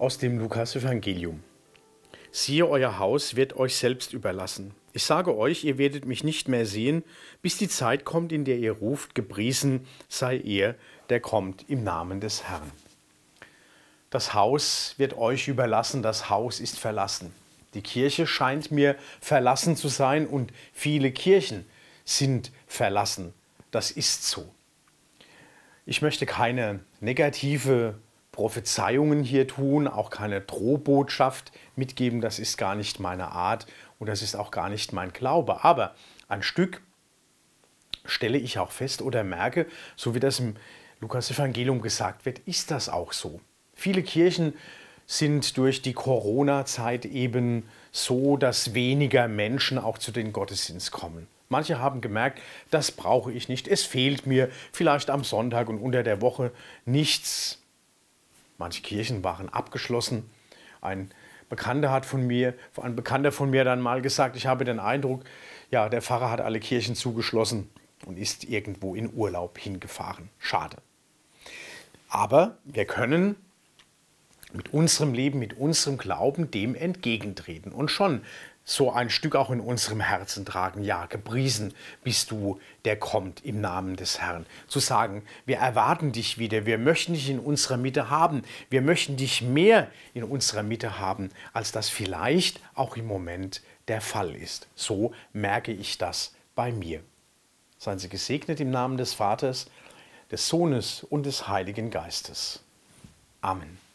aus dem Lukas-Evangelium. Siehe, euer Haus wird euch selbst überlassen. Ich sage euch, ihr werdet mich nicht mehr sehen, bis die Zeit kommt, in der ihr ruft, gepriesen sei er, der kommt im Namen des Herrn. Das Haus wird euch überlassen, das Haus ist verlassen. Die Kirche scheint mir verlassen zu sein und viele Kirchen sind verlassen. Das ist so. Ich möchte keine negative Prophezeiungen hier tun, auch keine Drohbotschaft mitgeben. Das ist gar nicht meine Art und das ist auch gar nicht mein Glaube. Aber ein Stück stelle ich auch fest oder merke, so wie das im Lukas-Evangelium gesagt wird, ist das auch so. Viele Kirchen sind durch die Corona-Zeit eben so, dass weniger Menschen auch zu den Gottesdienst kommen. Manche haben gemerkt, das brauche ich nicht, es fehlt mir vielleicht am Sonntag und unter der Woche nichts Manche Kirchen waren abgeschlossen. Ein Bekannter hat von mir, ein Bekannter von mir dann mal gesagt, ich habe den Eindruck, ja, der Pfarrer hat alle Kirchen zugeschlossen und ist irgendwo in Urlaub hingefahren. Schade. Aber wir können mit unserem Leben, mit unserem Glauben dem entgegentreten. Und schon so ein Stück auch in unserem Herzen tragen. Ja, gepriesen bist du, der kommt im Namen des Herrn. Zu sagen, wir erwarten dich wieder, wir möchten dich in unserer Mitte haben, wir möchten dich mehr in unserer Mitte haben, als das vielleicht auch im Moment der Fall ist. So merke ich das bei mir. Seien Sie gesegnet im Namen des Vaters, des Sohnes und des Heiligen Geistes. Amen.